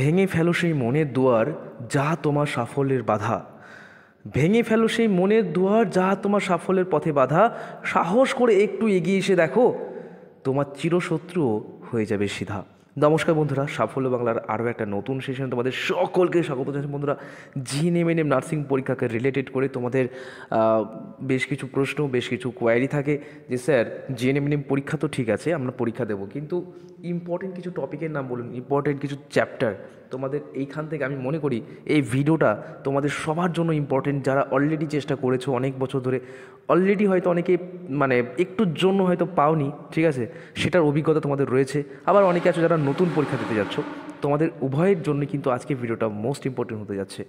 ভেঙে ফেলো সেই মনের দুয়ার যা তোমার সাফল্যের বাধা ভেঙে ফেলো সেই মনের দুয়ার যা তোমার সাফল্যের পথে বাধা সাহস করে একটু এগিয়ে এসে দেখো তোমার চিরশত্রুও হয়ে যাবে সিধা নমস্কার বন্ধুরা সাফল্য বাংলার আরও একটা নতুন সেশন তোমাদের সকলকে স্বাগত জানাচ্ছি বন্ধুরা জিএনএম এনএম নার্সিং পরীক্ষাকে রিলেটেড করে তোমাদের বেশ কিছু প্রশ্ন বেশ কিছু কোয়ারি থাকে যে স্যার জিএনএম এনএম পরীক্ষা তো ঠিক আছে আমরা পরীক্ষা দেবো কিন্তু ইম্পর্টেন্ট কিছু টপিকের নাম বলুন ইম্পর্টেন্ট কিছু চ্যাপ্টার তোমাদের এইখান থেকে আমি মনে করি এই ভিডিওটা তোমাদের সবার জন্য ইম্পর্টেন্ট যারা অলরেডি চেষ্টা করেছো অনেক বছর ধরে অলরেডি হয়তো অনেকে মানে একটুর জন্য হয়তো পাওনি ঠিক আছে সেটার অভিজ্ঞতা তোমাদের রয়েছে আবার অনেকে আছে যারা নতুন পরীক্ষা দিতে যাচ্ছ তোমাদের উভয়ের জন্য কিন্তু আজকে ভিডিওটা মোস্ট ইম্পর্টেন্ট হতে যাচ্ছে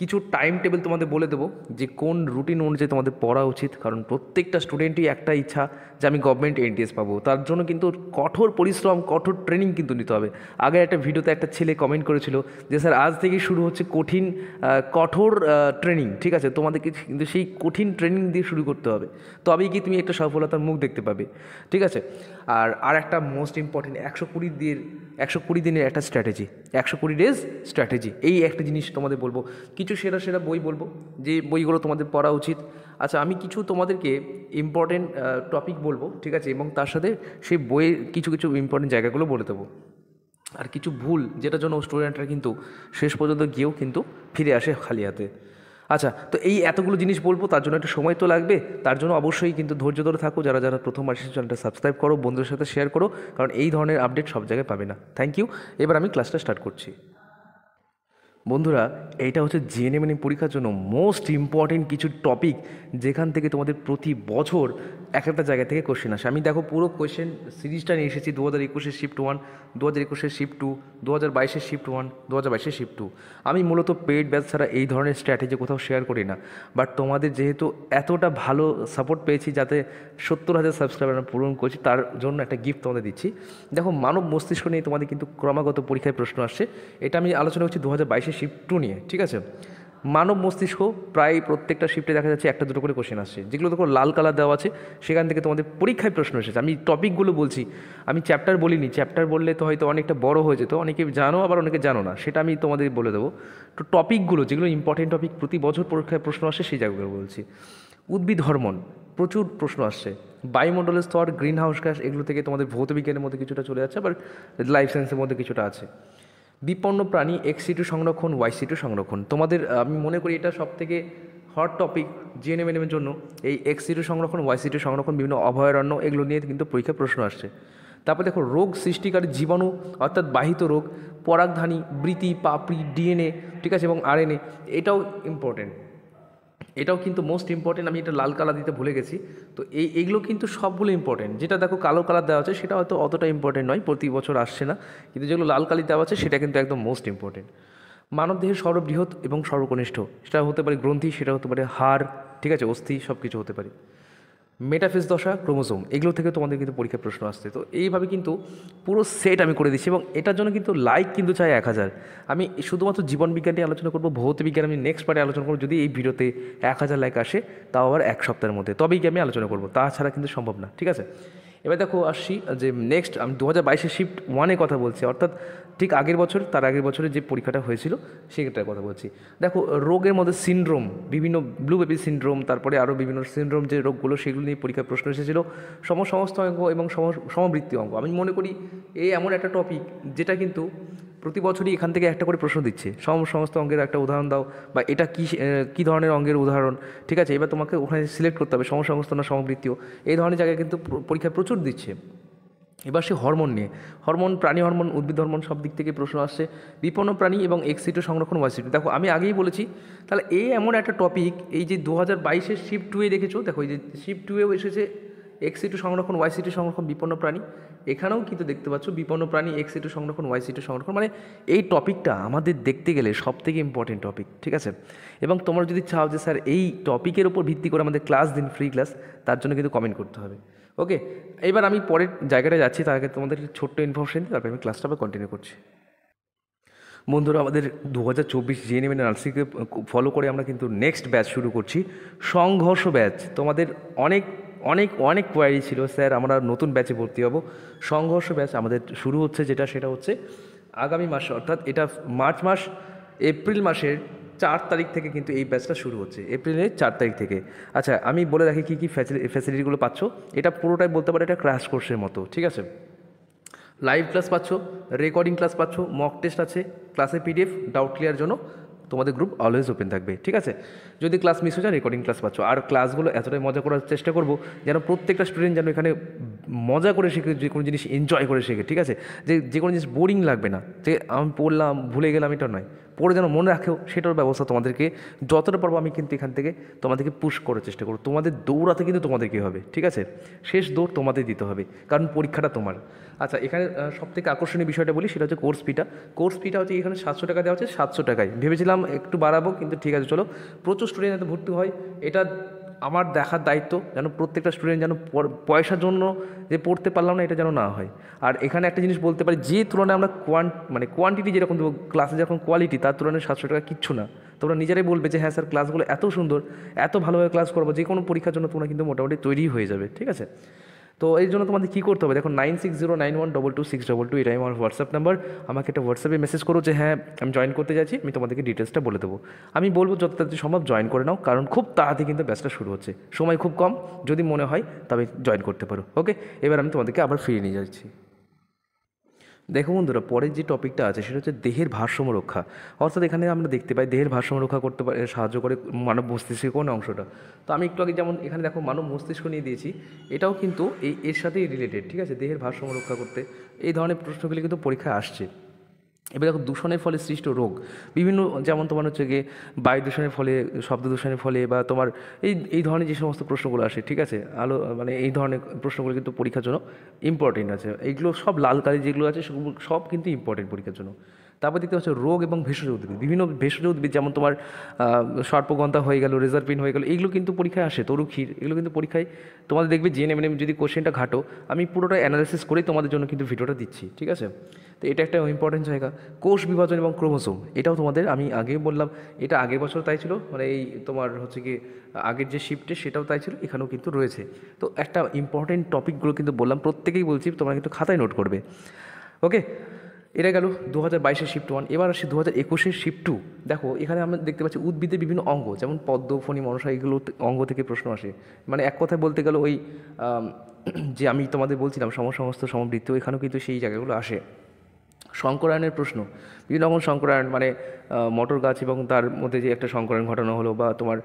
কিছু টাইম টেবিল তোমাদের বলে দেবো যে কোন রুটিন অনুযায়ী তোমাদের পড়া উচিত কারণ প্রত্যেকটা স্টুডেন্টই একটা ইচ্ছা যে আমি গভর্নমেন্ট এনটিএস পাবো তার জন্য কিন্তু কঠোর পরিশ্রম কঠোর ট্রেনিং কিন্তু নিতে হবে আগে একটা ভিডিওতে একটা ছেলে কমেন্ট করেছিল যে স্যার আজ থেকেই শুরু হচ্ছে কঠিন কঠোর ট্রেনিং ঠিক আছে তোমাদেরকে কিন্তু সেই কঠিন ট্রেনিং দিয়ে শুরু করতে হবে তবেই কি তুমি একটা সফলতার মুখ দেখতে পাবে ঠিক আছে আর আর একটা মোস্ট ইম্পর্টেন্ট একশো কুড়ি দিন একশো কুড়ি দিনের একটা স্ট্র্যাটেজি একশো কুড়ি ডেজ স্ট্র্যাটেজি এই একটা জিনিস তোমাদের বলবো কিছু সেরা সেরা বই বলবো যে বইগুলো তোমাদের পড়া উচিত আচ্ছা আমি কিছু তোমাদেরকে ইম্পর্টেন্ট টপিক বলবো ঠিক আছে এবং তার সাথে সেই বইয়ের কিছু কিছু ইম্পর্টেন্ট জায়গাগুলো বলে দেবো আর কিছু ভুল যেটার জন্য স্টুডেন্টরা কিন্তু শেষ পর্যন্ত গিয়েও কিন্তু ফিরে আসে খালি হাতে আচ্ছা তো এই এতগুলো জিনিস বলবো তার জন্য একটা সময় তো লাগবে তার জন্য অবশ্যই কিন্তু ধৈর্য ধরে থাকো যারা যারা প্রথম আসছে চ্যানেলটা সাবস্ক্রাইব করো বন্ধুদের সাথে শেয়ার করো কারণ এই ধরনের আপডেট সব জায়গায় পাবে না থ্যাংক ইউ এবার আমি ক্লাসটা স্টার্ট করছি বন্ধুরা এইটা হচ্ছে জিএনএমএনএম পরীক্ষার জন্য মোস্ট ইম্পর্টেন্ট কিছু টপিক যেখান থেকে তোমাদের প্রতি বছর এক একটা জায়গা থেকে কোশ্চেন আসে আমি দেখো পুরো কোশ্চেন সিরিজটা নিয়ে এসেছি দু হাজার একুশের শিফট ওয়ান দু হাজার একুশের শিফট টু দু হাজার বাইশের শিফট ওয়ান দু হাজার বাইশের শিফট টু আমি মূলত পেইড ব্যাচ ছাড়া এই ধরনের স্ট্র্যাটেজি কোথাও শেয়ার করি না বাট তোমাদের যেহেতু এতটা ভালো সাপোর্ট পেয়েছি যাতে সত্তর হাজার সাবস্ক্রাইবার আমি পূরণ করছি তার জন্য একটা গিফট তোমাদের দিচ্ছি দেখো মানব মস্তিষ্ক নিয়ে তোমাদের কিন্তু ক্রমাগত পরীক্ষায় প্রশ্ন আসছে এটা আমি আলোচনা করছি দু হাজার বাইশের শিফট টু নিয়ে ঠিক আছে মানব মস্তিষ্ক প্রায় প্রত্যেকটা শিফটে দেখা যাচ্ছে একটা দুটো করে কোশ্চেন আসছে যেগুলো দেখো লাল কালার দেওয়া আছে সেখান থেকে তোমাদের পরীক্ষায় প্রশ্ন এসেছে আমি টপিকগুলো বলছি আমি চ্যাপ্টার বলিনি চ্যাপ্টার বললে তো হয়তো অনেকটা বড় হয়ে যেত অনেকে জানো আবার অনেকে জানো না সেটা আমি তোমাদের বলে দেবো তো টপিকগুলো যেগুলো ইম্পর্টেন্ট টপিক প্রতি বছর পরীক্ষায় প্রশ্ন আসে সেই জায়গাগুলো বলছি উদ্ভিদ হরমোন প্রচুর প্রশ্ন আসছে বায়ুমণ্ডলের স্তর গ্রিন হাউস গ্যাস এগুলো থেকে তোমাদের ভৌত বিজ্ঞানের মধ্যে কিছুটা চলে যাচ্ছে আবার লাইফ সায়েন্সের মধ্যে কিছুটা আছে বিপন্ন প্রাণী এক্স সিটু সংরক্ষণ ওয়াই সিটু সংরক্ষণ তোমাদের আমি মনে করি এটা সব থেকে হট টপিক জিএনএমএনএমের জন্য এই এক্স সিটু সংরক্ষণ ওয়াই সিটু সংরক্ষণ বিভিন্ন অভয়ারণ্য এগুলো নিয়ে কিন্তু পরীক্ষায় প্রশ্ন আসছে তারপর দেখো রোগ সৃষ্টিকারী জীবাণু অর্থাৎ বাহিত রোগ পরাগধানী বৃতি পাপড়ি ডিএনএ ঠিক আছে এবং আরএনএ এটাও ইম্পর্টেন্ট এটাও কিন্তু মোস্ট ইম্পর্টেন্ট আমি এটা লাল কালার দিতে ভুলে গেছি তো এই এইগুলো কিন্তু সবগুলো ইম্পর্টেন্ট যেটা দেখো কালো কালার দেওয়া আছে সেটা হয়তো অতটা ইম্পর্টেন্ট নয় প্রতি বছর আসছে না কিন্তু যেগুলো লাল কালি দেওয়া আছে সেটা কিন্তু একদম মোস্ট ইম্পর্টেন্ট মানব দেহের সর্ববৃহৎ এবং সর্বকনিষ্ঠ সেটা হতে পারে গ্রন্থি সেটা হতে পারে হাড় ঠিক আছে অস্থি সব কিছু হতে পারে মেটাফেস দশা ক্রোমোজোম এগুলো থেকে তোমাদের কিন্তু পরীক্ষা প্রশ্ন আসছে তো এইভাবে কিন্তু পুরো সেট আমি করে দিচ্ছি এবং এটার জন্য কিন্তু লাইক কিন্তু চাই এক হাজার আমি শুধুমাত্র জীবনবিজ্ঞান নিয়ে আলোচনা করবো ভৌত বিজ্ঞান আমি নেক্সট পার্টে আলোচনা করবো যদি এই ভিডিওতে এক হাজার লাইক আসে তাও আবার এক সপ্তাহের মধ্যে তবেই কি আমি আলোচনা করবো তাছাড়া কিন্তু সম্ভব না ঠিক আছে এবার দেখো আসছি যে নেক্সট আমি দু হাজার বাইশে শিফট ওয়ানে কথা বলছি অর্থাৎ ঠিক আগের বছর তার আগের বছরে যে পরীক্ষাটা হয়েছিল সেটার কথা বলছি দেখো রোগের মধ্যে সিনড্রোম বিভিন্ন ব্লু বেবি সিনড্রোম তারপরে আরও বিভিন্ন সিনড্রোম যে রোগগুলো সেগুলো নিয়ে পরীক্ষার প্রশ্ন এসেছিলো সমসমস্ত অঙ্গ এবং সমবৃত্তি অঙ্গ আমি মনে করি এই এমন একটা টপিক যেটা কিন্তু প্রতি বছরই এখান থেকে একটা করে প্রশ্ন দিচ্ছে সম সমস্ত অঙ্গের একটা উদাহরণ দাও বা এটা কী কী ধরনের অঙ্গের উদাহরণ ঠিক আছে এবার তোমাকে ওখানে সিলেক্ট করতে হবে সমসমস্ত না সমবৃত্তীয় এই ধরনের জায়গায় কিন্তু পরীক্ষা প্রচুর দিচ্ছে এবার সে হরমোন নিয়ে হরমোন প্রাণী হরমোন উদ্ভিদ হরমোন সব দিক থেকে প্রশ্ন আসছে বিপন্ন প্রাণী এবং এক্সিটো সংরক্ষণ ওয়াইসিটো দেখো আমি আগেই বলেছি তাহলে এই এমন একটা টপিক এই যে দু হাজার বাইশের শিফট টুয়ে দেখেছো দেখো এই যে শিফট টুয়েও এসেছে এক্সিটো সংরক্ষণ ওয়াইসিটি সংরক্ষণ বিপন্ন প্রাণী এখানেও কিন্তু দেখতে পাচ্ছ বিপন্ন প্রাণী এক্সিটো সংরক্ষণ ওয়াইসিটি সংরক্ষণ মানে এই টপিকটা আমাদের দেখতে গেলে সব থেকে ইম্পর্টেন্ট টপিক ঠিক আছে এবং তোমরা যদি চাও যে স্যার এই টপিকের উপর ভিত্তি করে আমাদের ক্লাস দিন ফ্রি ক্লাস তার জন্য কিন্তু কমেন্ট করতে হবে ওকে এবার আমি পরের জায়গাটা যাচ্ছি তার আগে তোমাদের ছোট্ট ইনফরমেশন দিই তারপরে আমি ক্লাসটা আবার কন্টিনিউ করছি বন্ধুরা আমাদের দু হাজার চব্বিশ জিএনএম নার্সিংকে ফলো করে আমরা কিন্তু নেক্সট ব্যাচ শুরু করছি সংঘর্ষ ব্যাচ তোমাদের অনেক অনেক অনেক কোয়ারি ছিল স্যার আমরা নতুন ব্যাচে ভর্তি হব সংঘর্ষ ব্যাচ আমাদের শুরু হচ্ছে যেটা সেটা হচ্ছে আগামী মাস অর্থাৎ এটা মার্চ মাস এপ্রিল মাসের চার তারিখ থেকে কিন্তু এই ব্যাচটা শুরু হচ্ছে এপ্রিলের চার তারিখ থেকে আচ্ছা আমি বলে রাখি কী কী ফ্যাসিলিটিগুলো পাচ্ছ এটা পুরোটাই বলতে পারো এটা ক্র্যাশ কোর্সের মতো ঠিক আছে লাইভ ক্লাস পাচ্ছ রেকর্ডিং ক্লাস পাচ্ছ মক টেস্ট আছে ক্লাসে পিডিএফ ডাউট ক্লিয়ার জন্য তোমাদের গ্রুপ অলওয়েজ ওপেন থাকবে ঠিক আছে যদি ক্লাস মিস হয়ে যায় রেকর্ডিং ক্লাস পাচ্ছ আর ক্লাসগুলো এতটাই মজা করার চেষ্টা করবো যেন প্রত্যেকটা স্টুডেন্ট যেন এখানে মজা করে শেখে যে কোনো জিনিস এনজয় করে শেখে ঠিক আছে যে যে কোনো জিনিস বোরিং লাগবে না যে আমি পড়লাম ভুলে গেলাম এটা নয় পড়ে যেন মনে রাখেও সেটার ব্যবস্থা তোমাদেরকে যতটা পারবো আমি কিন্তু এখান থেকে তোমাদেরকে পুশ করার চেষ্টা করবো তোমাদের দৌড়াতে কিন্তু তোমাদেরকে হবে ঠিক আছে শেষ দৌড় তোমাদের দিতে হবে কারণ পরীক্ষাটা তোমার আচ্ছা এখানে সবথেকে আকর্ষণীয় বিষয়টা বলি সেটা হচ্ছে কোর্স ফিটা কোর্স ফিটা হচ্ছে এখানে সাতশো টাকা দেওয়া হচ্ছে সাতশো টাকায় ভেবেছিলাম একটু বাড়াবো কিন্তু ঠিক আছে চলো প্রচুর স্টুডেন্ট ভর্তি হয় এটা আমার দেখার দায়িত্ব যেন প্রত্যেকটা স্টুডেন্ট যেন পয়সার জন্য যে পড়তে পারলাম না এটা যেন না হয় আর এখানে একটা জিনিস বলতে পারি যে তুলনায় আমরা কোয়ান মানে কোয়ান্টিটি যেরকম দেবো ক্লাসে যখন কোয়ালিটি তার তুলনায় সাতশো টাকা কিচ্ছু না তোমরা নিজেরাই বলবে যে হ্যাঁ স্যার ক্লাসগুলো এত সুন্দর এত ভালোভাবে ক্লাস করবো যে কোনো পরীক্ষার জন্য তোমরা কিন্তু মোটামুটি তৈরি হয়ে যাবে ঠিক আছে তো এই জন্য তোমাদের কী করতে হবে দেখো nine six zero nine one double two six double two এটাই আমার হোয়াটসঅ্যাপ নাম্বার আমাকে একটা হোয়াটসঅ্যাপে মেসেজ করো যে হ্যাঁ আমি জয়েন করতে যাচ্ছি আমি তোমাদেরকে ডিটেলসটা বলে দেবো আমি বলবো যত তাড়াতাড়ি সম্ভব জয়েন করে নাও কারণ খুব তাড়াতাড়ি কিন্তু ব্যাচটা শুরু হচ্ছে সময় খুব কম যদি মনে হয় তবে জয়েন করতে পারো ওকে এবার আমি তোমাদেরকে আবার ফিরিয়ে নিয়ে যাচ্ছি দেখো বন্ধুরা পরের যে টপিকটা আছে সেটা হচ্ছে দেহের ভারসাম্য রক্ষা অর্থাৎ এখানে আমরা দেখতে পাই দেহের ভারসাম্য রক্ষা করতে পারে সাহায্য করে মানব মস্তিষ্কের কোন অংশটা তো আমি একটু আগে যেমন এখানে দেখো মানব মস্তিষ্ক নিয়ে দিয়েছি এটাও কিন্তু এই এর সাথেই রিলেটেড ঠিক আছে দেহের ভারসাম্য রক্ষা করতে এই ধরনের প্রশ্নগুলি কিন্তু পরীক্ষায় আসছে এবার দেখো দূষণের ফলে সৃষ্ট রোগ বিভিন্ন যেমন তোমার হচ্ছে গিয়ে বায়ু দূষণের ফলে শব্দ দূষণের ফলে বা তোমার এই এই ধরনের যে সমস্ত প্রশ্নগুলো আসে ঠিক আছে আলো মানে এই ধরনের প্রশ্নগুলো কিন্তু পরীক্ষার জন্য ইম্পর্টেন্ট আছে এইগুলো সব লাল কালি যেগুলো আছে সেগুলো সব কিন্তু ইম্পর্টেন্ট পরীক্ষার জন্য তারপর দেখতে পাচ্ছ রোগ এবং ভেষজ উদ্ভিদ বিভিন্ন ভেষজ উদ্ভিদ যেমন তোমার সর্পগন্ধা হয়ে গেল রেজারপিন হয়ে গেল এগুলো কিন্তু পরীক্ষায় আসে তরু ক্ষীর এগুলো কিন্তু পরীক্ষায় তোমাদের দেখবে জেনে মেনে যদি কোশ্চেনটা ঘাটো আমি পুরোটা অ্যানালাইসিস করেই তোমাদের জন্য কিন্তু ভিডিওটা দিচ্ছি ঠিক আছে তো এটা একটা ইম্পর্টেন্ট জায়গা কোষ বিভাজন এবং ক্রোমোসোম এটাও তোমাদের আমি আগে বললাম এটা আগের বছর তাই ছিল মানে এই তোমার হচ্ছে কি আগের যে শিফটে সেটাও তাই ছিল এখানেও কিন্তু রয়েছে তো একটা ইম্পর্টেন্ট টপিকগুলো কিন্তু বললাম প্রত্যেকেই বলছি তোমরা কিন্তু খাতায় নোট করবে ওকে এটা গেল দু হাজার বাইশের শিফট ওয়ান এবার আসি দু হাজার একুশের শিফট টু দেখো এখানে আমরা দেখতে পাচ্ছি উদ্ভিদের বিভিন্ন অঙ্গ যেমন পদ্ম ফণি মনসা এগুলো অঙ্গ থেকে প্রশ্ন আসে মানে এক কথায় বলতে গেলে ওই যে আমি তোমাদের বলছিলাম সমসমস্ত সমবৃত্তি এখানেও কিন্তু সেই জায়গাগুলো আসে শঙ্করায়নের প্রশ্ন বিভিন্ন রকম শঙ্করায়ন মানে মটর গাছ এবং তার মধ্যে যে একটা সংকরণ ঘটানো হলো বা তোমার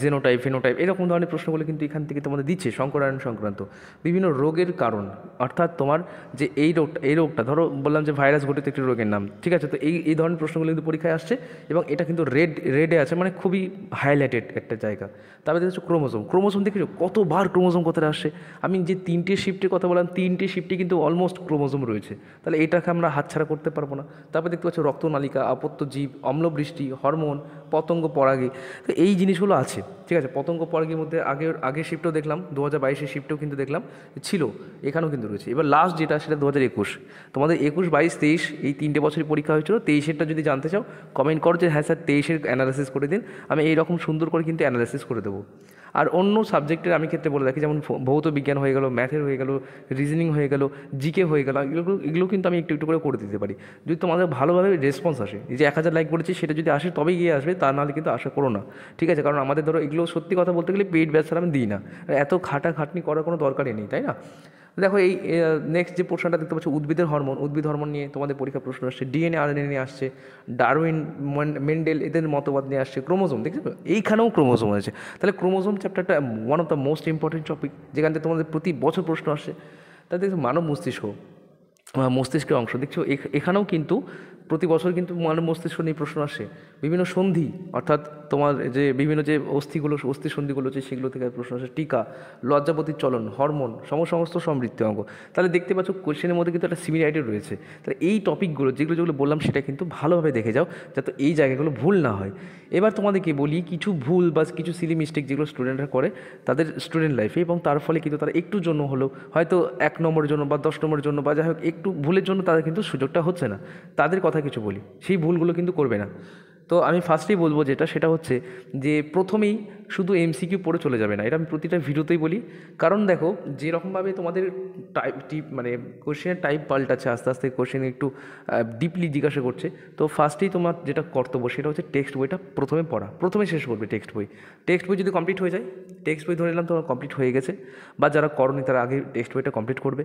জেনোটাইপ ফেনোটাইপ এরকম ধরনের প্রশ্নগুলো কিন্তু এখান থেকে তোমাদের দিচ্ছে সংকরায়ন সংক্রান্ত বিভিন্ন রোগের কারণ অর্থাৎ তোমার যে এই রোগটা এই রোগটা ধরো বললাম যে ভাইরাস ঘটিত একটি রোগের নাম ঠিক আছে তো এই এই ধরনের প্রশ্নগুলো কিন্তু পরীক্ষায় আসছে এবং এটা কিন্তু রেড রেডে আছে মানে খুবই হাইলাইটেড একটা জায়গা তারপরে দেখেছো ক্রোমোজোম ক্রোমোসোম দেখেছো কতবার ক্রোমোজোম কোথায় আসে আমি যে তিনটে শিফটের কথা বললাম তিনটে শিফটে কিন্তু অলমোস্ট ক্রোমোজোম রয়েছে তাহলে এটাকে আমরা হাতছাড়া করতে পারবো না তারপরে দেখতে পাচ্ছ রক্তনালিকা আপত্ত জীব অম্লবৃষ্টি হরমোন পতঙ্গ পরাগে তো এই জিনিসগুলো আছে ঠিক আছে পতঙ্গ পরাগের মধ্যে আগের আগের শিফটও দেখলাম দু হাজার বাইশের শিফটেও কিন্তু দেখলাম ছিল এখানেও কিন্তু রয়েছে এবার লাস্ট যেটা সেটা দু হাজার একুশ তোমাদের একুশ বাইশ তেইশ এই তিনটে বছরের পরীক্ষা হয়েছিল তেইশেরটা যদি জানতে চাও কমেন্ট করো যে হ্যাঁ স্যার তেইশের অ্যানালাইসিস করে দিন আমি এইরকম সুন্দর করে কিন্তু অ্যানালাইসিস করে দেবো আর অন্য সাবজেক্টের আমি ক্ষেত্রে বলে রাখি যেমন ভৌত বিজ্ঞান হয়ে গেল ম্যাথের হয়ে গেল রিজনিং হয়ে গেল জিকে হয়ে গেল এগুলো এগুলো কিন্তু আমি একটু একটু করে করে দিতে পারি যদি তোমাদের ভালোভাবে রেসপন্স আসে যে এক হাজার লাইক করেছি সেটা যদি আসে তবেই গিয়ে আসবে তা নাহলে কিন্তু আশা করো না ঠিক আছে কারণ আমাদের ধরো এগুলো সত্যি কথা বলতে গেলে পেট ব্যবসা আমি দিই না এত খাটাখাটনি করার কোনো দরকারই নেই তাই না দেখো এই নেক্সট যে প্রশ্নটা দেখতে পাচ্ছ উদ্ভিদের হরমোন উদ্ভিদ হরমোন নিয়ে তোমাদের পরীক্ষা প্রশ্ন আসছে ডিএনএ আর নিয়ে আসছে ডারউইন মেন্ডেল এদের মতবাদ নিয়ে আসছে ক্রোমোজোম দেখতে এইখানেও ক্রোমোজোম আছে তাহলে ক্রোমোজোম চ্যাপ্টারটা one of the most important topic যেখান থেকে তোমাদের প্রতি বছর প্রশ্ন আসে তাতে মানব মস্তিষ্ক মস্তিষ্কের অংশ দেখছো এখানেও কিন্তু প্রতি বছর কিন্তু মানব মস্তিষ্ক নিয়ে প্রশ্ন আসে বিভিন্ন সন্ধি অর্থাৎ তোমার যে বিভিন্ন যে অস্থিগুলো অস্থি সন্ধিগুলো আছে সেগুলো থেকে প্রশ্ন আসে টিকা লজ্জাপতির চলন হরমোন সমস্ত সমৃদ্ধি অঙ্গ তাহলে দেখতে পাচ্ছ কোশ্চেনের মধ্যে কিন্তু একটা সিমিলারিটি রয়েছে তাহলে এই টপিকগুলো যেগুলো যেগুলো বললাম সেটা কিন্তু ভালোভাবে দেখে যাও যাতে এই জায়গাগুলো ভুল না হয় এবার তোমাদেরকে বলি কিছু ভুল বা কিছু সিলি মিস্টেক যেগুলো স্টুডেন্টরা করে তাদের স্টুডেন্ট লাইফে এবং তার ফলে কিন্তু তারা একটু জন্য হলো হয়তো এক নম্বরের জন্য বা দশ নম্বরের জন্য বা যাই হোক একটু ভুলের জন্য তাদের কিন্তু সুযোগটা হচ্ছে না তাদের কথা কথা কিছু বলি সেই ভুলগুলো কিন্তু করবে না তো আমি ফার্স্টেই বলবো যেটা সেটা হচ্ছে যে প্রথমেই শুধু এমসিকিউ পড়ে চলে যাবে না এটা আমি প্রতিটা ভিডিওতেই বলি কারণ দেখো যেরকমভাবে তোমাদের টাইপ টিপ মানে কোশ্চেনের টাইপ পাল্টাচ্ছে আস্তে আস্তে কোশ্চেন একটু ডিপলি জিজ্ঞাসা করছে তো ফার্স্টেই তোমার যেটা কর্তব্য সেটা হচ্ছে টেক্সট বইটা প্রথমে পড়া প্রথমে শেষ করবে টেক্সট বই টেক্সট বই যদি কমপ্লিট হয়ে যায় টেক্সট বই ধরে নিলাম তোমার কমপ্লিট হয়ে গেছে বা যারা করনি তারা আগে টেক্সট বইটা কমপ্লিট করবে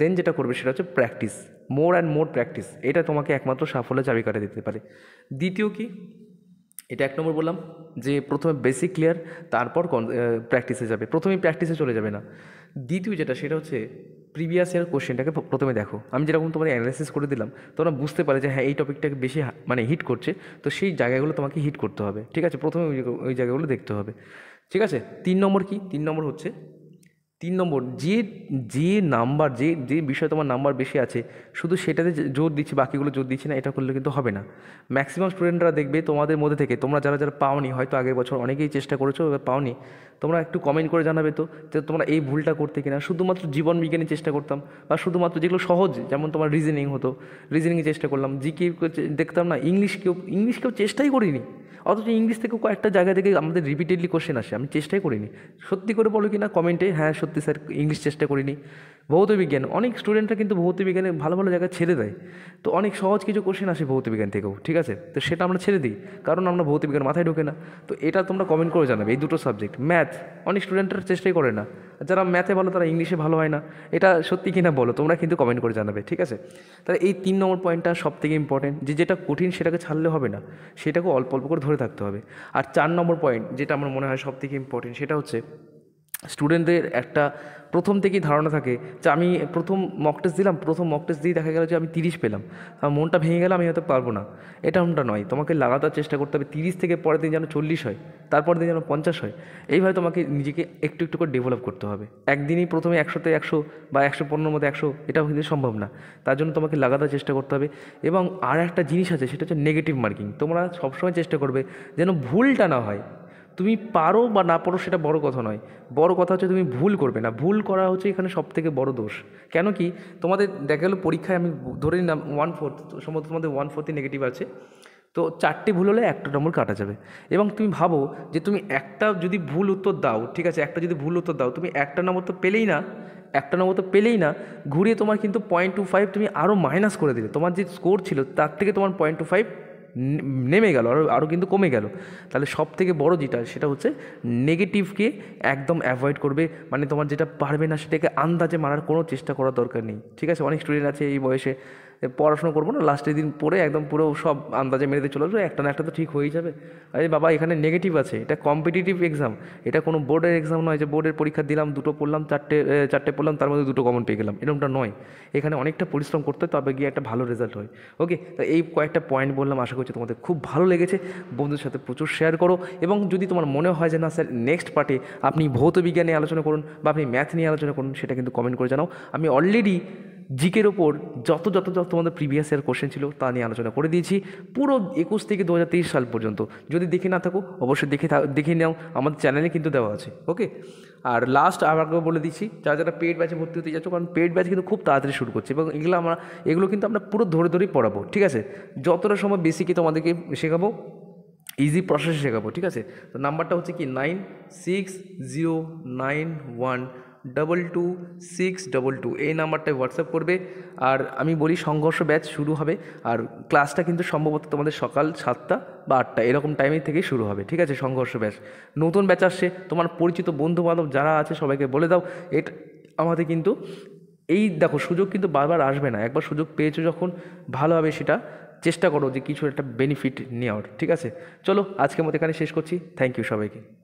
দেন যেটা করবে সেটা হচ্ছে practice more and more practice এটা তোমাকে একমাত্র সাফল্য কাটে দিতে পারে দ্বিতীয় কি এটা এক নম্বর বললাম যে প্রথমে বেসিক ক্লিয়ার তারপর কন প্র্যাকটিসে যাবে প্রথমেই প্র্যাকটিসে চলে যাবে না দ্বিতীয় যেটা সেটা হচ্ছে প্রিভিয়াস ইয়ার কোশ্চেনটাকে প্রথমে দেখো আমি যেরকম তোমার অ্যানালাইসিস করে দিলাম তোমরা বুঝতে পারে যে হ্যাঁ এই টপিকটাকে বেশি মানে হিট করছে তো সেই জায়গাগুলো তোমাকে হিট করতে হবে ঠিক আছে প্রথমে ওই জায়গাগুলো দেখতে হবে ঠিক আছে তিন নম্বর কি তিন নম্বর হচ্ছে তিন নম্বর যে যে নাম্বার যে যে বিষয়ে তোমার নাম্বার বেশি আছে শুধু সেটাতে জোর দিচ্ছি বাকিগুলো জোর দিচ্ছি না এটা করলে কিন্তু হবে না ম্যাক্সিমাম স্টুডেন্টরা দেখবে তোমাদের মধ্যে থেকে তোমরা যারা যারা পাওনি হয়তো আগের বছর অনেকেই চেষ্টা করেছো পাওনি তোমরা একটু কমেন্ট করে জানাবে তো যে তোমরা এই ভুলটা করতে কিনা শুধুমাত্র জীবন বিজ্ঞানে চেষ্টা করতাম বা শুধুমাত্র যেগুলো সহজ যেমন তোমার রিজনিং হতো রিজনিংয়ে চেষ্টা করলাম জি কে দেখতাম না ইংলিশ কেউ ইংলিশ কেউ চেষ্টাই করিনি অথচ ইংলিশ থেকে কয়েকটা জায়গা থেকে আমাদের রিপিটেডলি কোশ্চেন আসে আমি চেষ্টাই করিনি সত্যি করে বলো কি না কমেন্টে হ্যাঁ সত্যি সত্যি স্যার ইংলিশ চেষ্টা করিনি ভৌত বিজ্ঞান অনেক স্টুডেন্টরা কিন্তু ভৌত বিজ্ঞানে ভালো ভালো জায়গায় ছেড়ে দেয় তো অনেক সহজ কিছু কোশ্চেন আসে ভৌত বিজ্ঞান থেকেও ঠিক আছে তো সেটা আমরা ছেড়ে দিই কারণ আমরা ভৌত বিজ্ঞান মাথায় ঢোকে না তো এটা তোমরা কমেন্ট করে জানাবে এই দুটো সাবজেক্ট ম্যাথ অনেক স্টুডেন্টরা চেষ্টাই করে না যারা ম্যাথে ভালো তারা ইংলিশে ভালো হয় না এটা সত্যি কিনা বলো তোমরা কিন্তু কমেন্ট করে জানাবে ঠিক আছে তাহলে এই তিন নম্বর পয়েন্টটা সব থেকে ইম্পর্টেন্ট যে যেটা কঠিন সেটাকে ছাড়লে হবে না সেটাকে অল্প অল্প করে ধরে থাকতে হবে আর চার নম্বর পয়েন্ট যেটা আমার মনে হয় সব থেকে ইম্পর্টেন্ট সেটা হচ্ছে স্টুডেন্টদের একটা প্রথম থেকেই ধারণা থাকে যে আমি প্রথম মক টেস্ট দিলাম প্রথম মক টেস্ট দিয়ে দেখা গেল যে আমি তিরিশ পেলাম আমার মনটা ভেঙে গেলে আমি হয়তো পারবো না এটা ওনটা নয় তোমাকে লাগাতার চেষ্টা করতে হবে তিরিশ থেকে পরের দিন যেন চল্লিশ হয় তারপর দিন যেন পঞ্চাশ হয় এইভাবে তোমাকে নিজেকে একটু একটু করে ডেভেলপ করতে হবে একদিনই প্রথমে একশোতে একশো বা একশো পনেরোর মধ্যে একশো এটা কিন্তু সম্ভব না তার জন্য তোমাকে লাগাতার চেষ্টা করতে হবে এবং আর একটা জিনিস আছে সেটা হচ্ছে নেগেটিভ মার্কিং তোমরা সবসময় চেষ্টা করবে যেন ভুলটা না হয় তুমি পারো বা না পারো সেটা বড় কথা নয় বড় কথা হচ্ছে তুমি ভুল করবে না ভুল করা হচ্ছে এখানে সব থেকে বড় দোষ কেন কি তোমাদের দেখা গেলো পরীক্ষায় আমি ধরে নিলাম ওয়ান ফোর্থ সম্ভবত তোমাদের ওয়ান ফোর্থই নেগেটিভ আছে তো চারটে ভুল হলে একটা নম্বর কাটা যাবে এবং তুমি ভাবো যে তুমি একটা যদি ভুল উত্তর দাও ঠিক আছে একটা যদি ভুল উত্তর দাও তুমি একটা নম্বর তো পেলেই না একটা নম্বর তো পেলেই না ঘুরিয়ে তোমার কিন্তু পয়েন্ট টু ফাইভ তুমি আরও মাইনাস করে দিলে তোমার যে স্কোর ছিল তার থেকে তোমার পয়েন্ট টু ফাইভ নেমে গেল আরও আরও কিন্তু কমে গেল তাহলে সব থেকে বড়ো যেটা সেটা হচ্ছে নেগেটিভকে একদম অ্যাভয়েড করবে মানে তোমার যেটা পারবে না সেটাকে আন্দাজে মারার কোনো চেষ্টা করার দরকার নেই ঠিক আছে অনেক স্টুডেন্ট আছে এই বয়সে পড়াশোনা করবো না লাস্টের দিন পড়ে একদম পুরো সব আন্দাজে দিয়ে চলে আসবো একটা না একটা তো ঠিক হয়ে যাবে আরে বাবা এখানে নেগেটিভ আছে এটা কম্পিটিটিভ এক্সাম এটা কোনো বোর্ডের এক্সাম নয় যে বোর্ডের পরীক্ষা দিলাম দুটো পড়লাম চারটে চারটে পড়লাম তার মধ্যে দুটো কমন পেয়ে গেলাম এরকমটা নয় এখানে অনেকটা পরিশ্রম করতে তবে গিয়ে একটা ভালো রেজাল্ট হয় ওকে তো এই কয়েকটা পয়েন্ট বললাম আশা করছি তোমাদের খুব ভালো লেগেছে বন্ধুর সাথে প্রচুর শেয়ার করো এবং যদি তোমার মনে হয় যে না স্যার নেক্সট পার্টে আপনি ভৌত বিজ্ঞান নিয়ে আলোচনা করুন বা আপনি ম্যাথ নিয়ে আলোচনা করুন সেটা কিন্তু কমেন্ট করে জানাও আমি অলরেডি জিকের ওপর যত যত যত তোমাদের প্রিভিয়াস ইয়ার কোশ্চেন ছিল তা নিয়ে আলোচনা করে দিয়েছি পুরো একুশ থেকে দু সাল পর্যন্ত যদি দেখে না থাকো অবশ্যই দেখে দেখে নাও আমাদের চ্যানেলে কিন্তু দেওয়া আছে ওকে আর লাস্ট আমাকে বলে দিচ্ছি যারা যারা পেড ব্যাচে ভর্তি হতে যাচ্ছ কারণ পেড ব্যাচ কিন্তু খুব তাড়াতাড়ি শুরু করছে এবং এগুলো আমরা এগুলো কিন্তু আমরা পুরো ধরে ধরেই পড়াবো ঠিক আছে যতটা সময় কি তোমাদেরকে শেখাবো ইজি প্রসেসে শেখাবো ঠিক আছে তো নাম্বারটা হচ্ছে কি nine six zero nine one double two six double two এই নাম্বারটায় হোয়াটসঅ্যাপ করবে আর আমি বলি সংঘর্ষ ব্যাচ শুরু হবে আর ক্লাসটা কিন্তু সম্ভবত তোমাদের সকাল সাতটা বা আটটা এরকম টাইমে থেকে শুরু হবে ঠিক আছে সংঘর্ষ ব্যাচ নতুন ব্যাচ আসছে তোমার পরিচিত বন্ধুবান্ধব যারা আছে সবাইকে বলে দাও এটা আমাদের কিন্তু এই দেখো সুযোগ কিন্তু বারবার আসবে না একবার সুযোগ পেয়েছো যখন ভালোভাবে সেটা চেষ্টা করো যে কিছু একটা বেনিফিট নেওয়ার ঠিক আছে চলো আজকের মতো এখানে শেষ করছি থ্যাংক ইউ সবাইকে